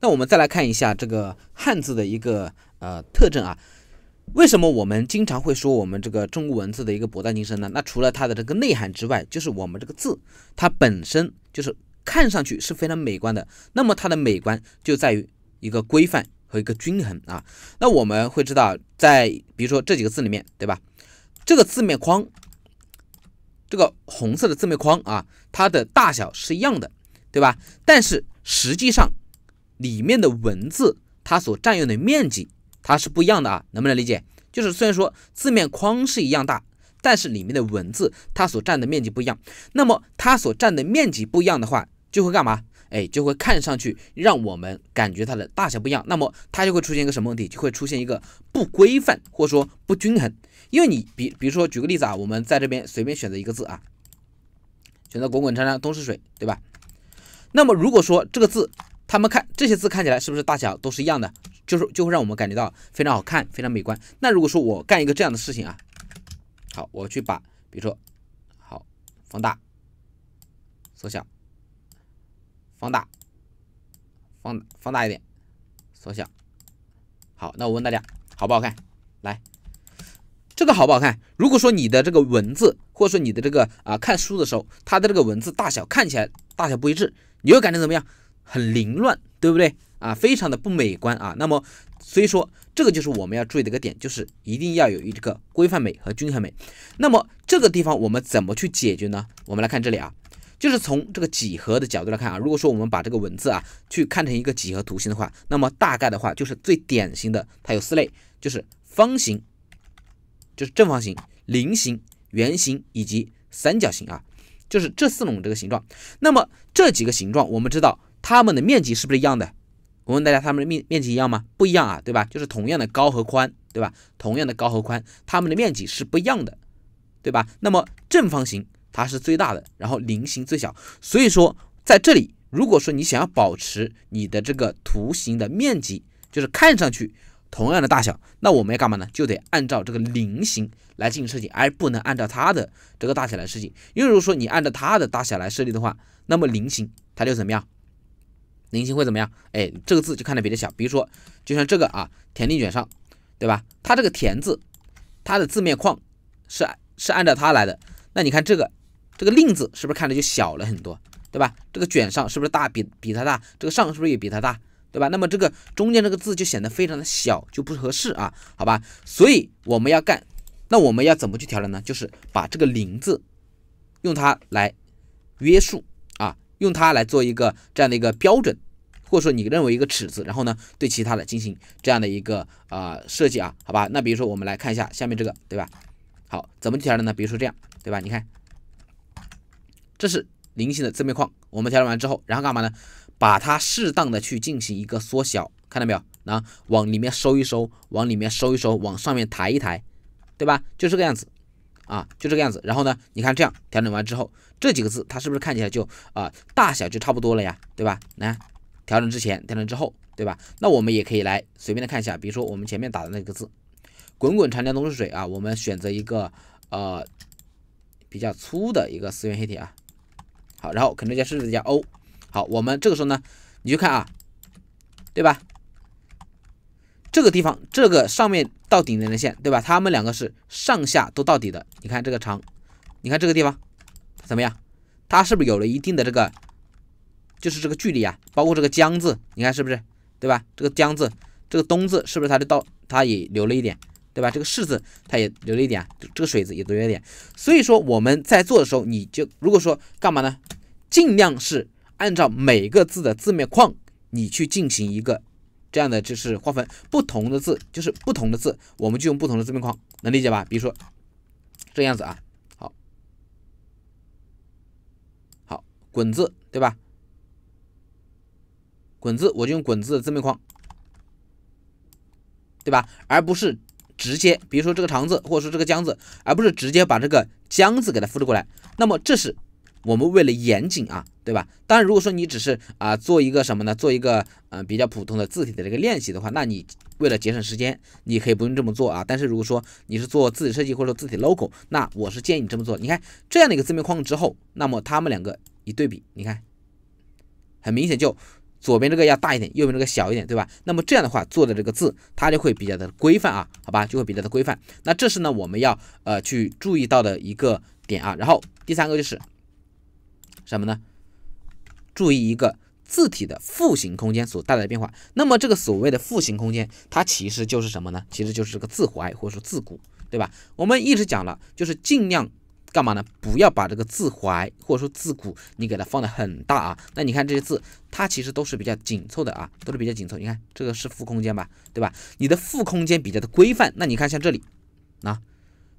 那我们再来看一下这个汉字的一个呃特征啊，为什么我们经常会说我们这个中国文字的一个博大精深呢？那除了它的这个内涵之外，就是我们这个字它本身就是看上去是非常美观的。那么它的美观就在于一个规范和一个均衡啊。那我们会知道，在比如说这几个字里面，对吧？这个字面框，这个红色的字面框啊，它的大小是一样的，对吧？但是实际上。里面的文字它所占用的面积，它是不一样的啊，能不能理解？就是虽然说字面框是一样大，但是里面的文字它所占的面积不一样，那么它所占的面积不一样的话，就会干嘛？哎，就会看上去让我们感觉它的大小不一样。那么它就会出现一个什么问题？就会出现一个不规范或者说不均衡。因为你比，比如说举个例子啊，我们在这边随便选择一个字啊，选择“滚滚长江东逝水”，对吧？那么如果说这个字。他们看这些字看起来是不是大小都是一样的？就是就会让我们感觉到非常好看，非常美观。那如果说我干一个这样的事情啊，好，我去把，比如说，好，放大，缩小，放大，放放大一点，缩小。好，那我问大家好不好看？来，这个好不好看？如果说你的这个文字，或者说你的这个啊看书的时候，它的这个文字大小看起来大小不一致，你会感觉怎么样？很凌乱，对不对啊？非常的不美观啊。那么，所以说这个就是我们要注意的一个点，就是一定要有一个规范美和均衡美。那么这个地方我们怎么去解决呢？我们来看这里啊，就是从这个几何的角度来看啊。如果说我们把这个文字啊去看成一个几何图形的话，那么大概的话就是最典型的，它有四类，就是方形，就是正方形、菱形、圆形以及三角形啊，就是这四种这个形状。那么这几个形状，我们知道。它们的面积是不是一样的？我问大家，它们的面面积一样吗？不一样啊，对吧？就是同样的高和宽，对吧？同样的高和宽，它们的面积是不一样的，对吧？那么正方形它是最大的，然后菱形最小。所以说，在这里，如果说你想要保持你的这个图形的面积，就是看上去同样的大小，那我们要干嘛呢？就得按照这个菱形来进行设计，而不能按照它的这个大小来设计。因为如果说你按照它的大小来设计的话，那么菱形它就怎么样？菱形会怎么样？哎，这个字就看着比较小。比如说，就像这个啊，田令卷上，对吧？它这个田字，它的字面框是是按照它来的。那你看这个这个令字，是不是看着就小了很多，对吧？这个卷上是不是大比比它大？这个上是不是也比它大，对吧？那么这个中间这个字就显得非常的小，就不合适啊，好吧？所以我们要干，那我们要怎么去调整呢？就是把这个零字用它来约束。用它来做一个这样的一个标准，或者说你认为一个尺子，然后呢对其他的进行这样的一个啊设计啊，好吧？那比如说我们来看一下下面这个，对吧？好，怎么去调整呢？比如说这样，对吧？你看，这是菱形的字面框，我们调整完之后，然后干嘛呢？把它适当的去进行一个缩小，看到没有？那往里面收一收，往里面收一收，往上面抬一抬，对吧？就这个样子。啊，就这个样子，然后呢，你看这样调整完之后，这几个字它是不是看起来就啊大小就差不多了呀，对吧？来调整之前，调整之后，对吧？那我们也可以来随便的看一下，比如说我们前面打的那个字“滚滚长江东逝水”啊，我们选择一个呃比较粗的一个思源黑体啊，好，然后 Ctrl 加 Shift 加 O，好，我们这个时候呢，你就看啊，对吧？这个地方，这个上面到底连的线，对吧？它们两个是上下都到底的。你看这个长，你看这个地方怎么样？它是不是有了一定的这个，就是这个距离啊？包括这个江字，你看是不是，对吧？这个江字，这个东字是不是它的到，它也留了一点，对吧？这个士字它也留了一点，这个水字也留了一点。所以说我们在做的时候，你就如果说干嘛呢？尽量是按照每个字的字面框，你去进行一个。这样的就是划分不同的字，就是不同的字，我们就用不同的字面框，能理解吧？比如说这样子啊，好，好，滚字对吧？滚字我就用滚字的字面框，对吧？而不是直接，比如说这个长字或者说这个江字，而不是直接把这个江字给它复制过来。那么这是。我们为了严谨啊，对吧？当然，如果说你只是啊做一个什么呢？做一个嗯比较普通的字体的这个练习的话，那你为了节省时间，你可以不用这么做啊。但是如果说你是做字体设计或者说字体 logo，那我是建议你这么做。你看这样的一个字面框之后，那么它们两个一对比，你看很明显就左边这个要大一点，右边这个小一点，对吧？那么这样的话做的这个字它就会比较的规范啊，好吧？就会比较的规范。那这是呢我们要呃去注意到的一个点啊。然后第三个就是。什么呢？注意一个字体的复形空间所带来的变化。那么这个所谓的复形空间，它其实就是什么呢？其实就是这个字怀或者说字骨，对吧？我们一直讲了，就是尽量干嘛呢？不要把这个字怀或者说字骨，你给它放的很大啊。那你看这些字，它其实都是比较紧凑的啊，都是比较紧凑。你看这个是负空间吧，对吧？你的负空间比较的规范。那你看像这里，啊。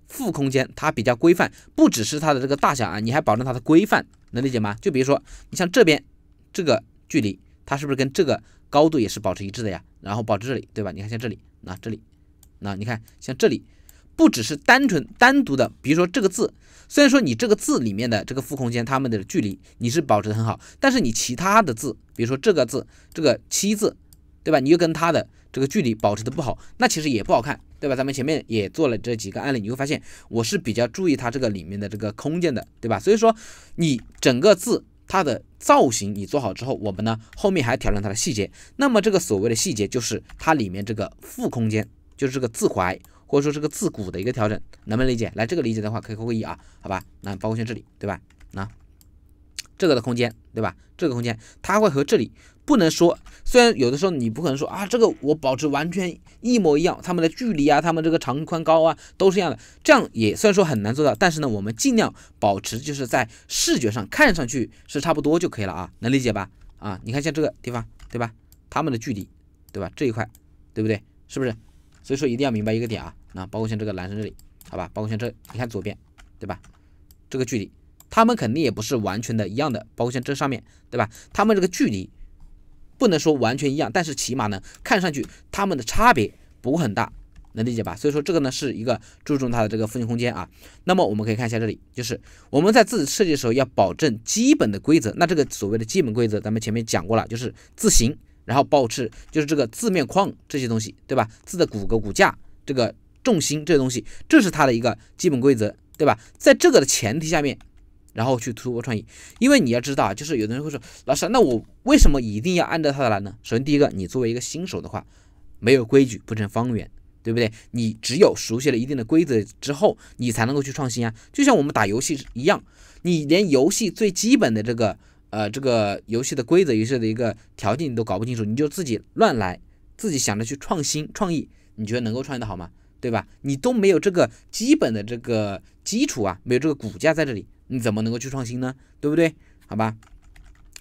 负空间它比较规范，不只是它的这个大小啊，你还保证它的规范，能理解吗？就比如说你像这边这个距离，它是不是跟这个高度也是保持一致的呀？然后保持这里，对吧？你看像这里，那这里，那你看像这里，不只是单纯单独的，比如说这个字，虽然说你这个字里面的这个负空间，它们的距离你是保持的很好，但是你其他的字，比如说这个字，这个七字，对吧？你又跟它的。这个距离保持的不好，那其实也不好看，对吧？咱们前面也做了这几个案例，你会发现我是比较注意它这个里面的这个空间的，对吧？所以说你整个字它的造型你做好之后，我们呢后面还要调整它的细节。那么这个所谓的细节就是它里面这个负空间，就是这个字怀或者说这个字骨的一个调整，能不能理解？来，这个理解的话可以扣个一啊，好吧？那包括像这里，对吧？那这个的空间，对吧？这个空间它会和这里。不能说，虽然有的时候你不可能说啊，这个我保持完全一模一样，他们的距离啊，他们这个长宽高啊都是一样的，这样也虽然说很难做到，但是呢，我们尽量保持就是在视觉上看上去是差不多就可以了啊，能理解吧？啊，你看像这个地方对吧？他们的距离对吧？这一块对不对？是不是？所以说一定要明白一个点啊，那包括像这个男生这里，好吧？包括像这，你看左边对吧？这个距离，他们肯定也不是完全的一样的，包括像这上面对吧？他们这个距离。不能说完全一样，但是起码呢，看上去它们的差别不会很大，能理解吧？所以说这个呢是一个注重它的这个负型空间啊。那么我们可以看一下这里，就是我们在自己设计的时候要保证基本的规则。那这个所谓的基本规则，咱们前面讲过了，就是字形，然后保持就是这个字面框这些东西，对吧？字的骨骼、骨架、这个重心这些东西，这是它的一个基本规则，对吧？在这个的前提下面。然后去突破创意，因为你要知道啊，就是有的人会说老师，那我为什么一定要按照他的来呢？首先第一个，你作为一个新手的话，没有规矩不成方圆，对不对？你只有熟悉了一定的规则之后，你才能够去创新啊。就像我们打游戏一样，你连游戏最基本的这个呃这个游戏的规则、游戏的一个条件你都搞不清楚，你就自己乱来，自己想着去创新创意，你觉得能够创的好吗？对吧？你都没有这个基本的这个基础啊，没有这个骨架在这里。你怎么能够去创新呢？对不对？好吧，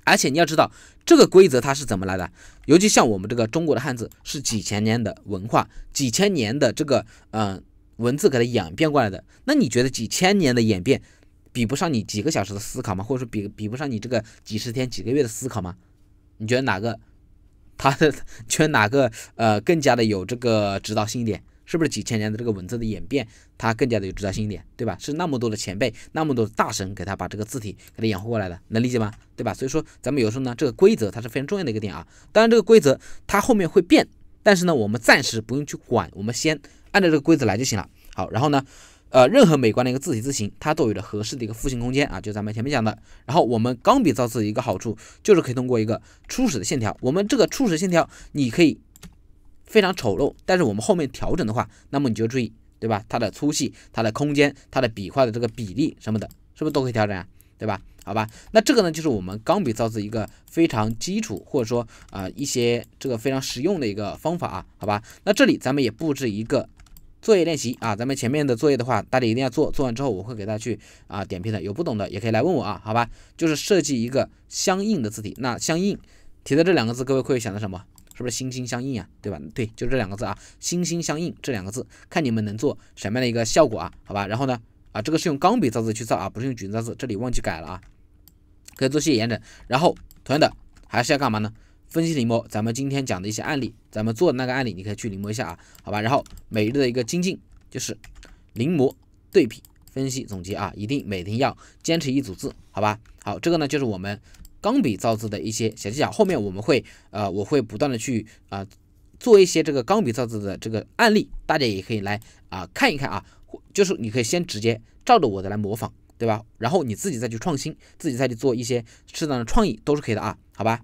而且你要知道这个规则它是怎么来的，尤其像我们这个中国的汉字是几千年的文化、几千年的这个嗯文字给它演变过来的。那你觉得几千年的演变比不上你几个小时的思考吗？或者说比比不上你这个几十天、几个月的思考吗？你觉得哪个他的？觉得哪个呃更加的有这个指导性一点？是不是几千年的这个文字的演变，它更加的有指导性一点，对吧？是那么多的前辈，那么多的大神给他把这个字体给他养活过来的，能理解吗？对吧？所以说咱们有时候呢，这个规则它是非常重要的一个点啊。当然这个规则它后面会变，但是呢，我们暂时不用去管，我们先按照这个规则来就行了。好，然后呢，呃，任何美观的一个字体字形，它都有着合适的一个复形空间啊，就咱们前面讲的。然后我们钢笔造字的一个好处，就是可以通过一个初始的线条，我们这个初始线条你可以。非常丑陋，但是我们后面调整的话，那么你就注意，对吧？它的粗细、它的空间、它的笔画的这个比例什么的，是不是都可以调整啊？对吧？好吧，那这个呢，就是我们钢笔造字一个非常基础或者说啊一些这个非常实用的一个方法啊，好吧？那这里咱们也布置一个作业练习啊，咱们前面的作业的话，大家一定要做，做完之后我会给大家去啊点评的，有不懂的也可以来问我啊，好吧？就是设计一个相应的字体，那相应提到这两个字，各位会想到什么？是不是心心相印呀，对吧？对，就这两个字啊，心心相印这两个字，看你们能做什么样的一个效果啊？好吧，然后呢，啊，这个是用钢笔造字去造啊，不是用卷造字，这里忘记改了啊，可以做些延展。然后同样的，还是要干嘛呢？分析临摹，咱们今天讲的一些案例，咱们做的那个案例，你可以去临摹一下啊，好吧？然后每日的一个精进就是临摹、对比、分析、总结啊，一定每天要坚持一组字，好吧？好，这个呢就是我们。钢笔造字的一些小技巧，后面我们会，呃，我会不断的去啊做一些这个钢笔造字的这个案例，大家也可以来啊看一看啊，就是你可以先直接照着我的来模仿，对吧？然后你自己再去创新，自己再去做一些适当的创意都是可以的啊，好吧？